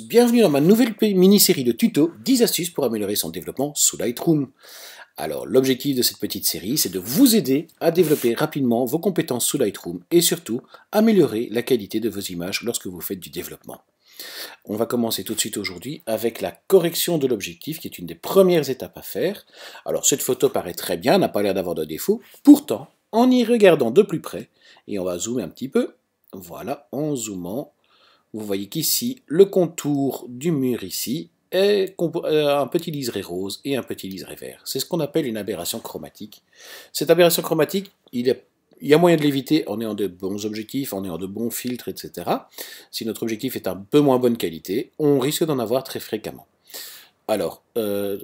bienvenue dans ma nouvelle mini-série de tutos 10 astuces pour améliorer son développement sous Lightroom. Alors l'objectif de cette petite série, c'est de vous aider à développer rapidement vos compétences sous Lightroom et surtout améliorer la qualité de vos images lorsque vous faites du développement. On va commencer tout de suite aujourd'hui avec la correction de l'objectif, qui est une des premières étapes à faire. Alors cette photo paraît très bien, n'a pas l'air d'avoir de défaut, pourtant, en y regardant de plus près, et on va zoomer un petit peu, voilà, en zoomant, vous voyez qu'ici, le contour du mur ici est euh, un petit liseré rose et un petit liseré vert. C'est ce qu'on appelle une aberration chromatique. Cette aberration chromatique, il y a moyen de l'éviter en ayant de bons objectifs, en ayant de bons filtres, etc. Si notre objectif est un peu moins bonne qualité, on risque d'en avoir très fréquemment. Alors, euh,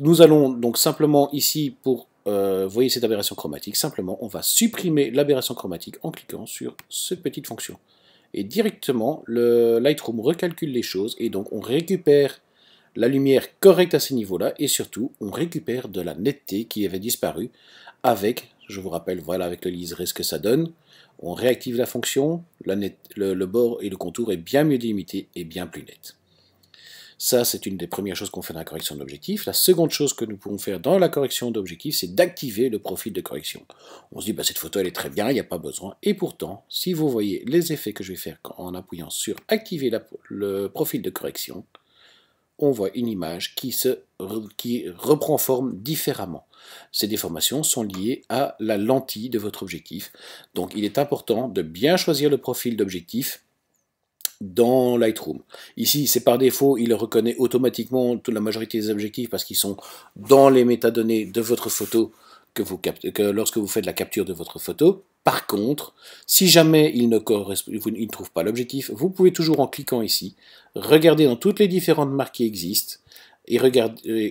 nous allons donc simplement ici, pour euh, voyez cette aberration chromatique, simplement on va supprimer l'aberration chromatique en cliquant sur cette petite fonction et directement le Lightroom recalcule les choses et donc on récupère la lumière correcte à ces niveaux-là et surtout on récupère de la netteté qui avait disparu avec, je vous rappelle, voilà avec le liseré ce que ça donne. On réactive la fonction, le bord et le contour est bien mieux délimité et bien plus net. Ça, c'est une des premières choses qu'on fait dans la correction d'objectif. La seconde chose que nous pouvons faire dans la correction d'objectif, c'est d'activer le profil de correction. On se dit, bah, cette photo, elle est très bien, il n'y a pas besoin. Et pourtant, si vous voyez les effets que je vais faire en appuyant sur activer le profil de correction, on voit une image qui, qui reprend forme différemment. Ces déformations sont liées à la lentille de votre objectif. Donc il est important de bien choisir le profil d'objectif dans Lightroom. Ici, c'est par défaut, il reconnaît automatiquement toute la majorité des objectifs parce qu'ils sont dans les métadonnées de votre photo que, vous que lorsque vous faites la capture de votre photo. Par contre, si jamais il ne, il ne trouve pas l'objectif, vous pouvez toujours en cliquant ici, regarder dans toutes les différentes marques qui existent et,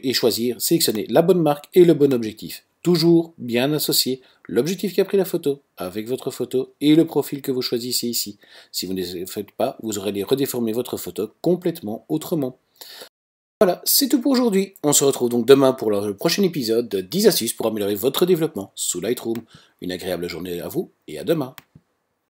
et choisir, sélectionner la bonne marque et le bon objectif toujours bien associer l'objectif qui a pris la photo avec votre photo et le profil que vous choisissez ici. Si vous ne le faites pas, vous aurez redéformer votre photo complètement autrement. Voilà, c'est tout pour aujourd'hui. On se retrouve donc demain pour le prochain épisode de 10 astuces pour améliorer votre développement sous Lightroom. Une agréable journée à vous et à demain.